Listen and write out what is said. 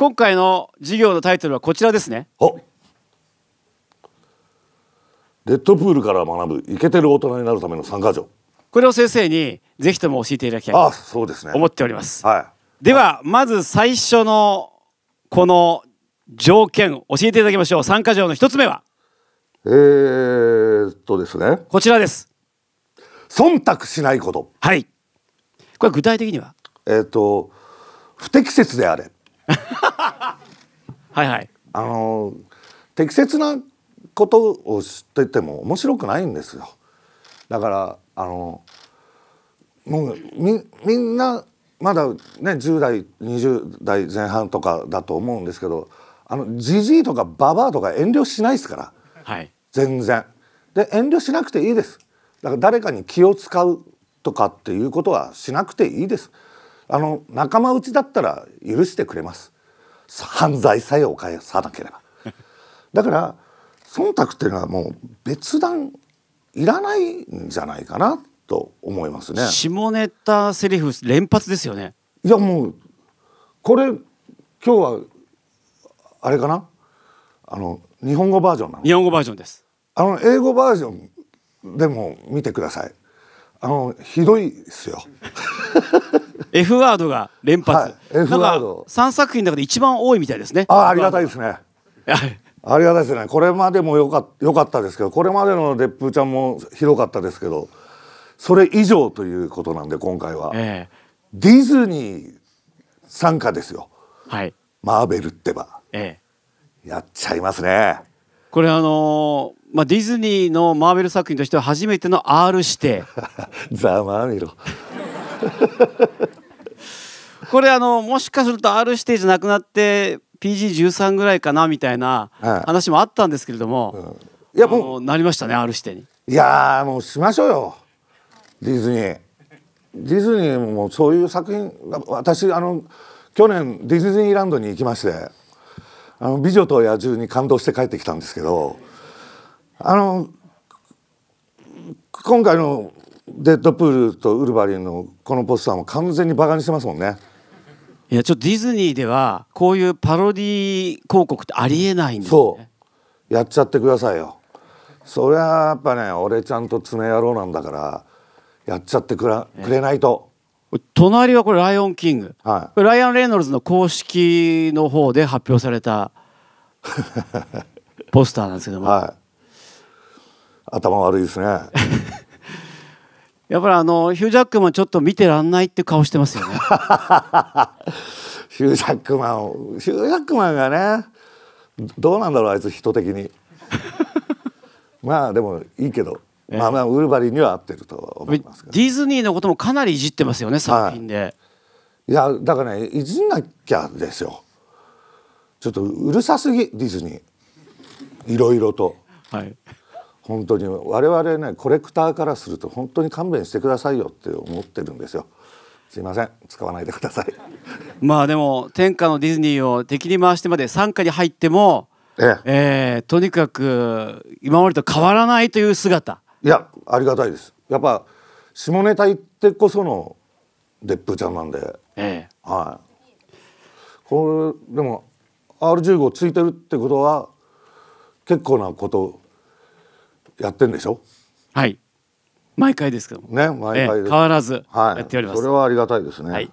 今回の授業のタイトルはこちらですねレッドプールから学ぶイケてる大人になるための参加条これを先生にぜひとも教えていただきたいあそうですね思っております、はい、では、はい、まず最初のこの条件教えていただきましょう参加条の一つ目はえー、っとですねこちらです忖度しないことはいこれ具体的にはえっと不適切であれ はいはい、あの適切なことを知ってても面白くないんですよ。だからあのもうみみんなまだね10代20代前半とかだと思うんですけどあのじじいとかババアとか遠慮しないですから、はい、全然。で遠慮しなくていいです。だから誰かに気を使うとかっていうことはしなくていいです。あの仲間内だったら許してくれます。犯罪さえ犯さなければだから忖度っていうのはもう別段いらないんじゃないかなと思いますね下ネタセリフ連発ですよねいやもうこれ今日はあれかなあの日本語バージョンなの日本語バージョンですあの英語バージョンでも見てくださいあのひどいですよ F ワードが連発、はい、F ワード3作品の中で一番多いみたいですねあありがたいですねありがたいですねこれまでもよかよかったですけどこれまでのデップちゃんもひどかったですけどそれ以上ということなんで今回は、えー、ディズニー参加ですよはいマーベルってば、ええー、やっちゃいますねこれあのーまあ、ディズニーのマーベル作品としては初めての R 指定 ざまあみろ これあのもしかすると R 指定じゃなくなって PG13 ぐらいかなみたいな話もあったんですけれども、いやもうなりましたね R 指テにいやもうしましょうよディズニーディズニーもそういう作品私あの去年ディズニーランドに行きまして「あの美女と野獣」に感動して帰ってきたんですけどあの今回のデッドプールとウルヴァリンのこのポスターも完全にバカにしてますもんねいやちょっとディズニーではこういうパロディ広告ってありえないんですねそうやっちゃってくださいよそりゃやっぱね俺ちゃんと爪野郎なんだからやっちゃってくらくれないと、隣はこれ「ライオンキング」はい、ライアン・レイノルズの公式の方で発表された ポスターなんですけども、はい、頭悪いですね やっぱりあのヒュージャックマンちょっと見てらんないって顔してますよね ヒュージャックマンヒュージャックマンがねどうなんだろうあいつ人的に まあでもいいけど、えー、まあまあウルヴァリンには合ってると思いますディズニーのこともかなりいじってますよね作品で、はい、いやだからねいじんなきゃですよちょっとうるさすぎディズニーいろいろと。はい本当に我々ねコレクターからすると本当に勘弁してくださいよって思ってるんですよ。すいません使わないでください まあでも天下のディズニーを敵に回してまで傘下に入っても、えええー、とにかく今までと変わらないという姿いやありがたいですやっぱ下ネタ言ってこその別府ちゃんなんで、ええ、はいこれでも R15 ついてるってことは結構なことやってんでしょはい毎回ですけどもね毎回、えー、変わらずやっております、はい、それはありがたいですね、はい、